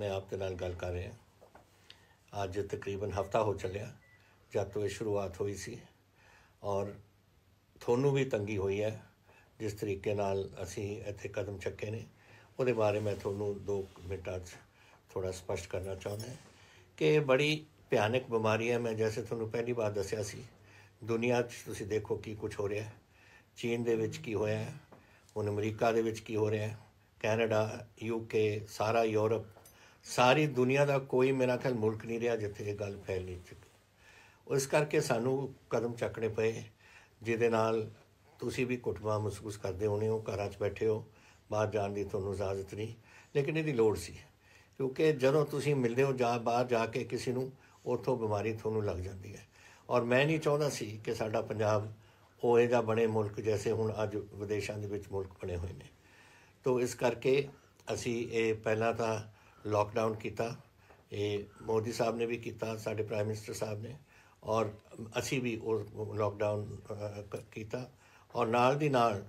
ਮੈਂ ਆਪਕੇ ਨਾਲ ਗੱਲ ਕਰ ਰਿਹਾ ਅੱਜ ਤਕਰੀਬਨ ਹਫਤਾ ਹੋ ਚੱਲਿਆ ਜਦ ਤੋਂ ਇਹ ਸ਼ੁਰੂਆਤ ਹੋਈ ਸੀ ਔਰ ਤੁਹਾਨੂੰ ਵੀ ਤੰਗੀ ਹੋਈ ਹੈ ਜਿਸ ਤਰੀਕੇ ਨਾਲ ਅਸੀਂ ਇੱਥੇ ਕਦਮ ਚੱਕੇ ਨੇ ਉਹਦੇ ਬਾਰੇ ਮੈਂ ਤੁਹਾਨੂੰ 2 ਮਿੰਟਾਂ 'ਚ ਥੋੜਾ ਸਪਸ਼ਟ ਕਰਨਾ ਚਾਹੁੰਦਾ ਕਿ ਇਹ ਬੜੀ ਭਿਆਨਕ ਬਿਮਾਰੀ ਹੈ ਮੈਂ ਜੈਸੇ ਤੁਹਾਨੂੰ ਪਹਿਲੀ ਵਾਰ ਦੱਸਿਆ ਸੀ ਦੁਨੀਆ 'ਚ ਤੁਸੀਂ ਦੇਖੋ ਕੀ ਕੁਝ ਹੋ ਰਿਹਾ ਹੈ ਚੀਨ ਦੇ ਵਿੱਚ ਕੀ ਹੋਇਆ ਹੈ ਹੁਣ ਅਮਰੀਕਾ ਦੇ ਵਿੱਚ ਕੀ ਹੋ ਰਿਹਾ ਹੈ ਕੈਨੇਡਾ ਯੂਕੇ ਸਾਰਾ ਯੂਰਪ ਸਾਰੀ ਦੁਨੀਆ ਦਾ ਕੋਈ ਮੇਰਾ ਖਿਆਲ ਮੁਲਕ ਨਹੀਂ ਰਿਹਾ ਜਿੱਥੇ ਇਹ ਗੱਲ ਫੈਲ ਨਹੀਂ ਚੁੱਕੀ ਉਸ ਕਰਕੇ ਸਾਨੂੰ ਕਦਮ ਚੱਕਣੇ ਪਏ ਜਿਹਦੇ ਨਾਲ ਤੁਸੀਂ ਵੀ ਕੁਟਵਾ ਮਹਿਸੂਸ ਕਰਦੇ ਹੋਣੇ ਹੋ ਘਰਾਂ 'ਚ ਬੈਠੇ ਹੋ ਬਾਹਰ ਜਾਣ ਦੀ ਤੁਹਾਨੂੰ ਇਜਾਜ਼ਤ ਨਹੀਂ ਲੇਕਿਨ ਇਹਦੀ ਲੋੜ ਸੀ ਕਿਉਂਕਿ ਜਦੋਂ ਤੁਸੀਂ ਮਿਲਦੇ ਹੋ ਜਾ ਬਾਹਰ ਜਾ ਕੇ ਕਿਸੇ ਨੂੰ ਉਥੋਂ ਬਿਮਾਰੀ ਤੁਹਾਨੂੰ ਲੱਗ ਜਾਂਦੀ ਹੈ ਔਰ ਮੈਂ ਨਹੀਂ ਚਾਹੁੰਦਾ ਸੀ ਕਿ ਸਾਡਾ ਪੰਜਾਬ ਉਹ ਇਹਦਾ ਬਣੇ ਮੁਲਕ ਜੈਸੇ ਹੁਣ ਅੱਜ ਵਿਦੇਸ਼ਾਂ ਦੇ ਵਿੱਚ ਮੁਲਕ ਬਣੇ ਹੋਏ ਨੇ ਤੋਂ ਇਸ ਕਰਕੇ ਅਸੀਂ ਇਹ ਪਹਿਲਾਂ ਤਾਂ ਲਾਕਡਾਊਨ ਕੀਤਾ ਇਹ ਮੋਦੀ ਸਾਹਿਬ ਨੇ ਵੀ ਕੀਤਾ ਸਾਡੇ ਪ੍ਰਾਈਮ ਮਿਨਿਸਟਰ ਸਾਹਿਬ ਨੇ ਔਰ ਅਸੀਂ ਵੀ ਉਹ ਲਾਕਡਾਊਨ ਕੀਤਾ ਔਰ ਨਾਲ ਦੀ ਨਾਲ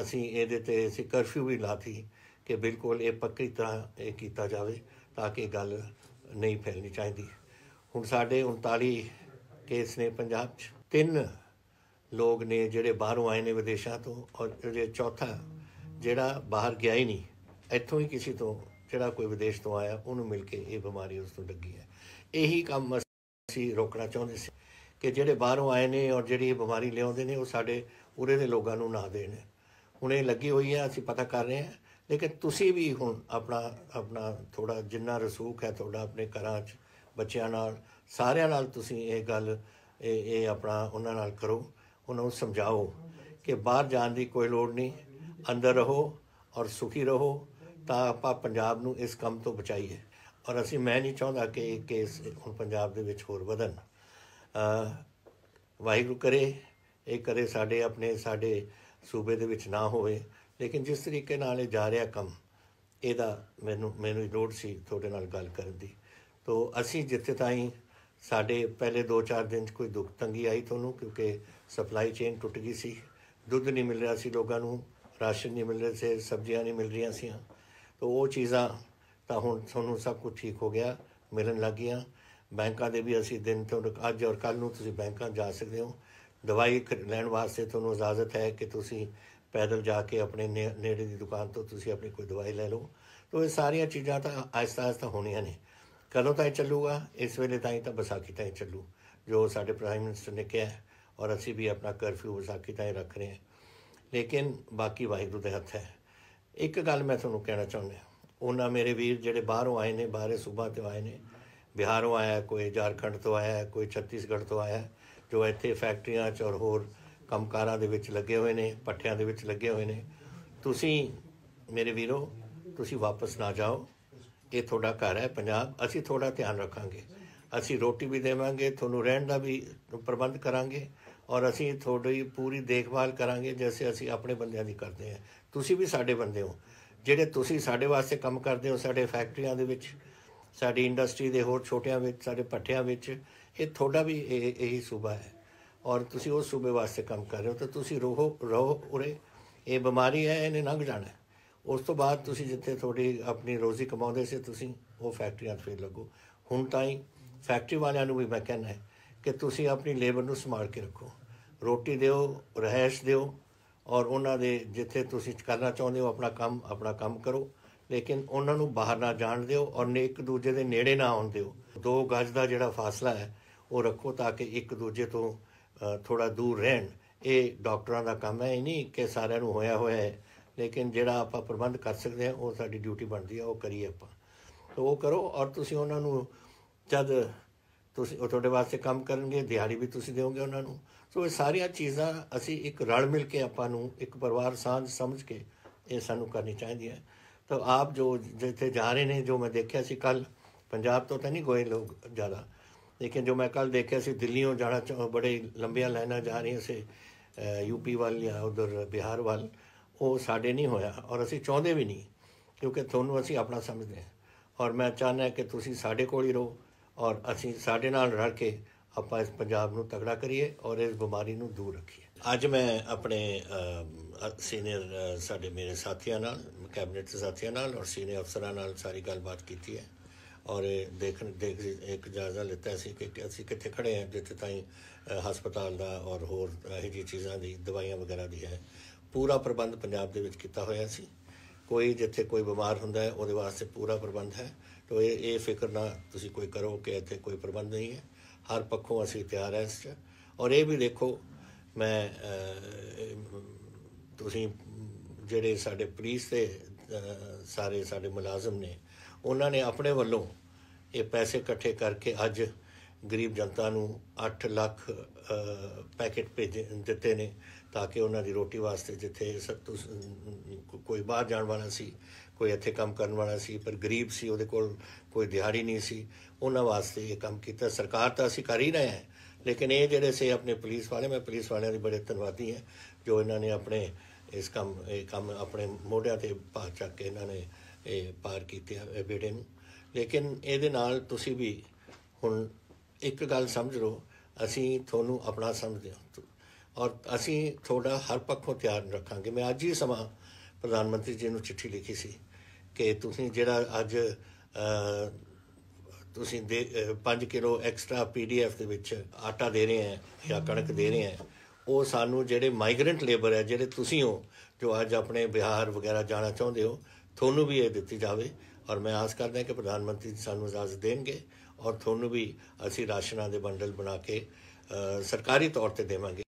ਅਸੀਂ ਇਹਦੇ ਤੇ ਅਸੀਂ ਕਰਫਿਊ ਵੀ ਲਾਤੀ ਕਿ ਬਿਲਕੁਲ ਇਹ ਪੱਕੀ ਤਰ੍ਹਾਂ ਇਹ ਕੀਤਾ ਜਾਵੇ ਤਾਂ ਕਿ ਗੱਲ ਨਹੀਂ ਫੈਲਣੀ ਚਾਹੀਦੀ ਹੁਣ ਸਾਡੇ 39 ਕੇਸ ਨੇ ਪੰਜਾਬ 'ਚ ਤਿੰਨ ਲੋਕ ਨੇ ਜਿਹੜੇ ਬਾਹਰੋਂ ਆਏ ਨੇ ਵਿਦੇਸ਼ਾਂ ਤੋਂ ਔਰ ਜਿਹੜਾ ਚੌਥਾ ਜਿਹੜਾ ਬਾਹਰ ਗਿਆ ਹੀ ਨਹੀਂ ਇੱਥੋਂ ਹੀ ਕਿਸੇ ਤੋਂ ਜਿਹੜਾ ਕੋਈ ਵਿਦੇਸ਼ ਤੋਂ ਆਇਆ ਉਹਨੂੰ ਮਿਲ ਕੇ ਇਹ ਬਿਮਾਰੀ ਉਸ ਨੂੰ ਲੱਗੀ ਹੈ ਇਹੀ ਕੰਮ ਅਸੀਂ ਰੋਕਣਾ ਚਾਹੁੰਦੇ ਸੀ ਕਿ ਜਿਹੜੇ ਬਾਹਰੋਂ ਆਏ ਨੇ ਔਰ ਜਿਹੜੀ ਇਹ ਬਿਮਾਰੀ ਲਿਆਉਂਦੇ ਨੇ ਉਹ ਸਾਡੇ ਉਰੇ ਦੇ ਲੋਕਾਂ ਨੂੰ ਨਾ ਦੇਣ ਹੁਣ ਇਹ ਲੱਗੀ ਹੋਈ ਹੈ ਅਸੀਂ ਪਤਾ ਕਰ ਰਹੇ ਹਾਂ ਲੇਕਿਨ ਤੁਸੀਂ ਵੀ ਹੁਣ ਆਪਣਾ ਆਪਣਾ ਥੋੜਾ ਜਿੰਨਾ ਰਸੂਖ ਹੈ ਤੁਹਾਡਾ ਆਪਣੇ ਘਰਾਂ 'ਚ ਬੱਚਿਆਂ ਨਾਲ ਸਾਰਿਆਂ ਨਾਲ ਤੁਸੀਂ ਇਹ ਗੱਲ ਇਹ ਇਹ ਆਪਣਾ ਉਹਨਾਂ ਨਾਲ ਕਰੋ ਉਹਨਾਂ ਨੂੰ ਸਮਝਾਓ ਕਿ ਬਾਹਰ ਜਾਣ ਦੀ ਕੋਈ ਲੋੜ ਨਹੀਂ ਅੰਦਰ ਰਹੋ ਔਰ ਸੁਖੀ ਰਹੋ ਤਾਂ ਆਪਾਂ ਪੰਜਾਬ ਨੂੰ ਇਸ ਕੰਮ ਤੋਂ ਬਚਾਈਏ ਔਰ ਅਸੀਂ ਮੈਂ ਨਹੀਂ ਚਾਹੁੰਦਾ ਕਿ ਇਹ ਕੇਸ ਹੁਣ ਪੰਜਾਬ ਦੇ ਵਿੱਚ ਹੋਰ ਵਧਣ ਵਾਹਿਗੁਰੂ ਕਰੇ ਇਹ ਕਰੇ ਸਾਡੇ ਆਪਣੇ ਸਾਡੇ ਸੂਬੇ ਦੇ ਵਿੱਚ ਨਾ ਹੋਵੇ ਲੇਕਿਨ ਜਿਸ ਤਰੀਕੇ ਨਾਲ ਇਹ ਜਾ ਰਿਹਾ ਕੰਮ ਇਹਦਾ ਮੈਨੂੰ ਮੈਨੂੰ ਲੋੜ ਸੀ ਤੁਹਾਡੇ ਨਾਲ ਗੱਲ ਕਰਨ ਦੀ ਤੋਂ ਅਸੀਂ ਜਿੱਥੇ ਤਾਈਂ ਸਾਡੇ ਪਹਿਲੇ 2-4 ਦਿਨ 'ਚ ਕੋਈ ਦੁੱਖ ਤੰਗੀ ਆਈ ਤੁਹਾਨੂੰ ਕਿਉਂਕਿ ਸਪਲਾਈ ਚੇਨ ਟੁੱਟ ਗਈ ਸੀ ਦੁੱਧ ਨਹੀਂ ਮਿਲ ਰਿਹਾ ਸੀ ਲੋਕਾਂ ਨੂੰ ਰਾਸ਼ਨ ਨਹੀਂ ਮਿਲ ਰਿਹਾ ਸੀ ਸਬਜ਼ੀਆਂ ਨਹੀਂ ਮਿਲ ਰਹੀਆਂ ਸੀ ਤਾਂ ਉਹ ਚੀਜ਼ਾਂ ਤਾਂ ਹੁਣ ਤੁਹਾਨੂੰ ਸਭ ਕੁਝ ਠੀਕ ਹੋ ਗਿਆ ਮਿਲਣ ਲੱਗ ਗਿਆ ਬੈਂਕਾਂ ਦੇ ਵੀ ਅਸੀਂ ਦਿਨ ਤੋਂ ਅੱਜ ਔਰ ਕੱਲ ਨੂੰ ਤੁਸੀਂ ਬੈਂਕਾਂ ਜਾ ਸਕਦੇ ਹੋ ਦਵਾਈ ਲੈਣ ਵਾਸਤੇ ਤੁਹਾਨੂੰ ਇਜਾਜ਼ਤ ਹੈ ਕਿ ਤੁਸੀਂ ਪੈਦਲ ਜਾ ਕੇ ਆਪਣੇ ਨੇੜੇ ਦੀ ਦੁਕਾਨ ਤੋਂ ਤੁਸੀਂ ਆਪਣੀ ਕੋਈ ਦਵਾਈ ਲੈ ਲਓ ਤਾਂ ਇਹ ਸਾਰੀਆਂ ਚੀਜ਼ਾਂ ਤਾਂ ਆਇਸਤਾ ਆਇਸਤਾ ਹੋਣੀਆਂ ਨੇ ਕਦੋਂ ਤਾਂ ਚੱਲੂਗਾ ਇਸ ਵੇਲੇ ਤਾਂ ਇਹ ਤਾਂ ਬਸਾਕੀ ਤਾਂ ਚੱਲੂ ਜੋ ਸਾਡੇ ਪ੍ਰਾਈਮ ਮਿਨਿਸਟਰ ਨੇ ਕਿਹਾ ਔਰ ਅਸੀਂ ਵੀ ਆਪਣਾ ਕਰਫਿਊ ਬਸਾਕੀ ਤਾਂ ਰੱਖ ਰਹੇ ਹਾਂ ਲੇਕਿਨ ਬਾਕੀ ਵਾਹਿਗੁਰੂ ਦੇ ਹੱਥ ਹੈ ਇੱਕ ਗੱਲ ਮੈਂ ਤੁਹਾਨੂੰ ਕਹਿਣਾ ਚਾਹੁੰਦਾ ਉਹਨਾਂ ਮੇਰੇ ਵੀਰ ਜਿਹੜੇ ਬਾਹਰੋਂ ਆਏ ਨੇ ਬਾਹਰੇ ਸੂਬਾ ਤੋਂ ਆਏ ਨੇ ਬਿਹਾਰੋਂ ਆਇਆ ਕੋਈ ਝਾਰਖੰਡ ਤੋਂ ਆਇਆ ਕੋਈ ਛੱਤੀਸਗੜ੍ਹ ਤੋਂ ਆਇਆ ਜੋ ਇੱਥੇ ਫੈਕਟਰੀਆਂ 'ਚ ਔਰ ਹੋਰ ਕੰਮਕਾਰਾਂ ਦੇ ਵਿੱਚ ਲੱਗੇ ਹੋਏ ਨੇ ਪੱਠਿਆਂ ਦੇ ਵਿੱਚ ਲੱਗੇ ਹੋਏ ਨੇ ਤੁਸੀਂ ਮੇਰੇ ਵੀਰੋ ਤੁਸੀਂ ਵਾਪਸ ਨਾ ਜਾਓ ਇਹ ਤੁਹਾਡਾ ਘਰ ਹੈ ਪੰਜਾਬ ਅਸੀਂ ਤੁਹਾਡਾ ਧਿਆਨ ਰੱਖਾਂਗੇ ਅਸੀਂ ਰੋਟੀ ਵੀ ਦੇਵਾਂਗੇ ਤੁਹਾਨੂੰ ਰਹਿਣ ਦਾ ਵੀ ਪ੍ਰਬੰਧ ਕਰਾਂਗੇ ਔਰ ਅਸੀਂ ਤੁਹਾਡੀ ਪੂਰੀ ਦੇਖਭਾਲ ਕਰਾਂਗੇ ਜਿਵੇਂ ਅਸੀਂ ਆਪਣੇ ਬੰਦਿਆਂ ਦੀ ਕਰਦੇ ਹਾਂ ਤੁਸੀਂ ਵੀ ਸਾਡੇ ਬੰਦੇ ਹੋ ਜਿਹੜੇ ਤੁਸੀਂ ਸਾਡੇ ਵਾਸਤੇ ਕੰਮ ਕਰਦੇ ਹੋ ਸਾਡੇ ਫੈਕਟਰੀਆਂ ਦੇ ਵਿੱਚ ਸਾਡੀ ਇੰਡਸਟਰੀ ਦੇ ਹੋਰ ਛੋਟਿਆਂ ਵਿੱਚ ਸਾਡੇ ਪੱਠਿਆਂ ਵਿੱਚ ਇਹ ਤੁਹਾਡਾ ਵੀ ਇਹ ਇਹੀ ਸੂਬਾ ਹੈ ਔਰ ਤੁਸੀਂ ਉਸ ਸੂਬੇ ਵਾਸਤੇ ਕੰਮ ਕਰ ਰਹੇ ਹੋ ਤਾਂ ਤੁਸੀਂ ਰੋਹੋ ਰਹੋ ਉਰੇ ਇਹ ਬਿਮਾਰੀ ਹੈ ਇਹਨੇ ਨੰਗ ਜਾਣਾ ਉਸ ਤੋਂ ਬਾਅਦ ਤੁਸੀਂ ਜਿੱਥੇ ਤੁਹਾਡੀ ਆਪਣੀ ਰੋਜ਼ੀ ਕਮਾਉਂਦੇ ਸੀ ਤੁਸੀਂ ਉਹ ਫੈਕਟਰੀਆਂ 'ਤੇ ਲੱਗੋ ਹੁਣ ਤਾਂ ਹੀ ਫੈਕਟਰੀ ਵਾਲਿਆਂ ਨੂੰ ਵੀ ਮੈਂ ਹੈ ਕਿ ਤੁਸੀਂ ਆਪਣੀ ਲੇਬਰ ਨੂੰ ਸੰਭਾਲ ਕੇ ਰੱਖੋ ਰੋਟੀ ਦਿਓ ਰਹਿਸ਼ ਦਿਓ ਔਰ ਉਹਨਾਂ ਦੇ ਜਿੱਥੇ ਤੁਸੀਂ ਕਰਨਾ ਚਾਹੁੰਦੇ ਹੋ ਆਪਣਾ ਕੰਮ ਆਪਣਾ ਕੰਮ ਕਰੋ ਲੇਕਿਨ ਉਹਨਾਂ ਨੂੰ ਬਾਹਰ ਨਾ ਜਾਣ ਦਿਓ ਔਰ ਇੱਕ ਦੂਜੇ ਦੇ ਨੇੜੇ ਨਾ ਆਉਣ ਦਿਓ 2 ਗਜ ਦਾ ਜਿਹੜਾ ਫਾਸਲਾ ਹੈ ਉਹ ਰੱਖੋ ਤਾਂ ਕਿ ਇੱਕ ਦੂਜੇ ਤੋਂ ਥੋੜਾ ਦੂਰ ਰਹਿਣ ਇਹ ਡਾਕਟਰਾਂ ਦਾ ਕੰਮ ਹੈ ਇਹ ਨਹੀਂ ਕਿ ਸਾਰਿਆਂ ਨੂੰ ਹੋਇਆ ਹੋਇਆ ਹੈ ਲੇਕਿਨ ਜਿਹੜਾ ਆਪਾਂ ਪ੍ਰਬੰਧ ਕਰ ਸਕਦੇ ਹਾਂ ਉਹ ਸਾਡੀ ਡਿਊਟੀ ਬਣਦੀ ਹੈ ਉਹ ਕਰੀਏ ਆਪਾਂ ਤੋ ਉਹ ਕਰੋ ਔਰ ਤੁਸੀਂ ਉਹਨਾਂ ਨੂੰ ਜਦ ਤੁਸੀਂ ਉਹ ਤੁਹਾਡੇ ਵਾਸਤੇ ਕੰਮ ਕਰਨਗੇ ਦਿਹਾੜੀ ਵੀ ਤੁਸੀਂ ਦਿਓਗੇ ਉਹਨਾਂ ਨੂੰ ਸੋ ਇਹ ਸਾਰੀਆਂ ਚੀਜ਼ਾਂ ਅਸੀਂ ਇੱਕ ਰਲ ਮਿਲ ਕੇ ਆਪਾਂ ਨੂੰ ਇੱਕ ਪਰਿਵਾਰ ਸਾਂਝ ਸਮਝ ਕੇ ਇਹ ਸਾਨੂੰ ਕਰਨੀ ਚਾਹੀਦੀ ਹੈ ਤਾਂ ਆਪ ਜੋ ਜਿੱਥੇ ਜਾ ਰਹੇ ਨੇ ਜੋ ਮੈਂ ਦੇਖਿਆ ਸੀ ਕੱਲ ਪੰਜਾਬ ਤੋਂ ਤਾਂ ਨਹੀਂ ਗਏ ਲੋਕ ਜ਼ਿਆਦਾ ਲੇਕਿਨ ਜੋ ਮੈਂ ਕੱਲ ਦੇਖਿਆ ਸੀ ਦਿੱਲੀੋਂ ਜਾਣਾ ਬੜੇ ਲੰਬੀਆਂ ਲਾਈਨਾਂ ਜਾ ਰਹੀਆਂ ਸੀ ਯੂਪੀ ਵੱਲ ਜਾਂ ਉਧਰ ਬਿਹਾਰ ਵੱਲ ਉਹ ਸਾਡੇ ਨਹੀਂ ਹੋਇਆ ਔਰ ਅਸੀਂ ਚਾਹੁੰਦੇ ਵੀ ਨਹੀਂ ਕਿਉਂਕਿ ਤੁਹਾਨੂੰ ਅਸੀਂ ਆਪਣਾ ਸਮਝਦੇ ਹਾਂ ਔਰ ਮੈਂ ਚਾਹਨਾ ਹੈ ਕਿ ਤੁਸੀਂ ਸਾਡੇ ਕੋਲ ਹੀ ਰਹੋ ਔਰ ਅਸੀਂ ਸਾਡੇ ਨਾਲ ਰਲ ਕੇ ਆਪਾਂ ਇਸ ਪੰਜਾਬ ਨੂੰ ਤਗੜਾ ਕਰੀਏ ਔਰ ਇਸ ਬਿਮਾਰੀ ਨੂੰ ਦੂਰ ਰੱਖੀਏ ਅੱਜ ਮੈਂ ਆਪਣੇ ਸੀਨੀਅਰ ਸਾਡੇ ਮੇਰੇ ਸਾਥੀਆਂ ਨਾਲ ਕੈਬਨਿਟ ਦੇ ਸਾਥੀਆਂ ਨਾਲ ਔਰ ਸੀਨੀਅਰ ਅਫਸਰਾਂ ਨਾਲ ਸਾਰੀ ਗੱਲਬਾਤ ਕੀਤੀ ਹੈ ਔਰ ਦੇਖਣ ਦੇਖ ਇੱਕ ਜਾਇਜ਼ਾ ਲਿੱਤਾ ਸੀ ਕਿ ਅਸੀਂ ਕਿੱਥੇ ਖੜੇ ਹਾਂ ਜਿੱਥੇ ਤਾਈਂ ਹਸਪਤਾਲ ਦਾ ਔਰ ਹੋਰ ਇਹ ਜੀ ਚੀਜ਼ਾਂ ਦੀ ਦਵਾਈਆਂ ਵਗੈਰਾ ਦੀ ਹੈ ਪੂਰਾ ਪ੍ਰਬੰਧ ਪੰਜਾਬ ਦੇ ਵਿੱਚ ਕੀਤਾ ਹੋਇਆ ਸੀ ਕੋਈ ਜਿੱਥੇ ਕੋਈ ਬਿਮਾਰ ਹੁੰਦਾ ਹੈ ਉਹਦੇ ਵਾਸਤੇ ਪੂਰਾ ਪ੍ਰਬੰਧ ਹੈ ਤੋ ਇਹ ਇਹ ਫਿਕਰ ਨਾ ਤੁਸੀਂ ਕੋਈ ਕਰੋ ਕਿ ਇੱਥੇ ਕੋਈ ਪ੍ਰਬੰਧ ਨਹੀਂ ਹੈ ਹਰ ਪੱਖੋਂ ਅਸੀਂ ਤਿਆਰ ਹਾਂ ਇਸ 'ਚ ਔਰ ਇਹ ਵੀ ਦੇਖੋ ਮੈਂ ਤੁਸੀਂ ਜਿਹੜੇ ਸਾਡੇ ਪੁਲਿਸ ਦੇ ਸਾਰੇ ਸਾਡੇ ਮੁਲਾਜ਼ਮ ਨੇ ਉਹਨਾਂ ਨੇ ਆਪਣੇ ਵੱਲੋਂ ਇਹ ਪੈਸੇ ਇਕੱਠੇ ਕਰਕੇ ਅੱਜ ਗਰੀਬ ਜਨਤਾ ਨੂੰ 8 ਲੱਖ ਪੈਕੇਟ ਭੇਜ ਦਿੱਤੇ ਨੇ ਤਾਂ ਕਿ ਉਹਨਾਂ ਦੀ ਰੋਟੀ ਵਾਸਤੇ ਜਿੱਥੇ ਕੋਈ ਬਾਹਰ ਜਾਣ ਵਾਲਾ ਸੀ ਕੋਈ ਇੱਥੇ ਕੰਮ ਕਰਨ ਵਾਲਾ ਸੀ ਪਰ ਗਰੀਬ ਸੀ ਉਹਦੇ ਕੋਲ ਕੋਈ ਦਿਹਾੜੀ ਨਹੀਂ ਸੀ ਉਹਨਾਂ ਵਾਸਤੇ ਇਹ ਕੰਮ ਕੀਤਾ ਸਰਕਾਰ ਤਾਂ ਅਸੀਂ ਕਰ ਹੀ ਰਹੇ ਹਾਂ ਲੇਕਿਨ ਇਹ ਜਿਹੜੇ ਸੇ ਆਪਣੇ ਪੁਲਿਸ ਵਾਲੇ ਮੈਂ ਪੁਲਿਸ ਵਾਲਿਆਂ ਦੀ ਬੜੇ ਧੰਨਵਾਦੀ ਹਾਂ ਜੋ ਇਹਨਾਂ ਨੇ ਆਪਣੇ ਇਸ ਕੰਮ ਇਹ ਕੰਮ ਆਪਣੇ ਮੋਢਿਆਂ ਤੇ ਪਾ ਚੱਕ ਕੇ ਇਹਨਾਂ ਨੇ ਇਹ ਪਾਰ ਕੀਤੇ ਬੇੜੇ ਨੂੰ ਲੇਕਿਨ ਇਹਦੇ ਨਾਲ ਤੁਸੀਂ ਵੀ ਹੁਣ ਇੱਕ ਗੱਲ ਸਮਝ ਲਓ ਅਸੀਂ ਤੁਹਾਨੂੰ ਆਪਣਾ ਸਮਝਦੇ ਹਾਂ ਔਰ ਅਸੀਂ ਤੁਹਾਡਾ ਹਰ ਪੱਖੋਂ ਤਿਆਰ ਰੱਖਾਂਗੇ ਮੈਂ ਅੱਜ ਹੀ ਸਮਾਂ ਪ੍ਰਧਾਨ ਮੰਤਰੀ ਜੀ ਨੂੰ ਚਿੱਠੀ ਲਿਖੀ ਸੀ ਕਿ ਤੁਸੀਂ ਜਿਹੜਾ ਅੱਜ ਤੁਸੀਂ 5 ਕਿਲੋ ਐਕਸਟਰਾ ਪੀਡੀਐਫ ਦੇ ਵਿੱਚ ਆਟਾ ਦੇ ਰਹੇ ਹੈ ਜਾਂ ਕਣਕ ਦੇ ਰਹੇ ਹੈ ਉਹ ਸਾਨੂੰ ਜਿਹੜੇ ਮਾਈਗ੍ਰੈਂਟ ਲੇਬਰ ਹੈ ਜਿਹੜੇ ਤੁਸੀਂ ਹੋ ਜੋ ਅੱਜ ਆਪਣੇ ਬਿਹਾਰ ਵਗੈਰਾ ਜਾਣਾ ਚਾਹੁੰਦੇ ਹੋ ਤੁਹਾਨੂੰ ਵੀ ਇਹ ਦਿੱਤੀ ਜਾਵੇ ਔਰ ਮੈਂ ਆਸ ਕਰਦਾ ਕਿ ਪ੍ਰਧਾਨ ਮੰਤਰੀ ਸਾਨੂੰ ਇਜਾਜ਼ਤ ਦੇਣਗੇ ਔਰ ਤੁਹਾਨੂੰ ਵੀ ਅਸੀਂ ਰਾਸ਼ਨਾਂ ਦੇ ਬੰਡਲ ਬਣਾ ਕੇ ਸਰਕਾਰੀ ਤੌਰ ਤੇ ਦੇਵਾਂਗੇ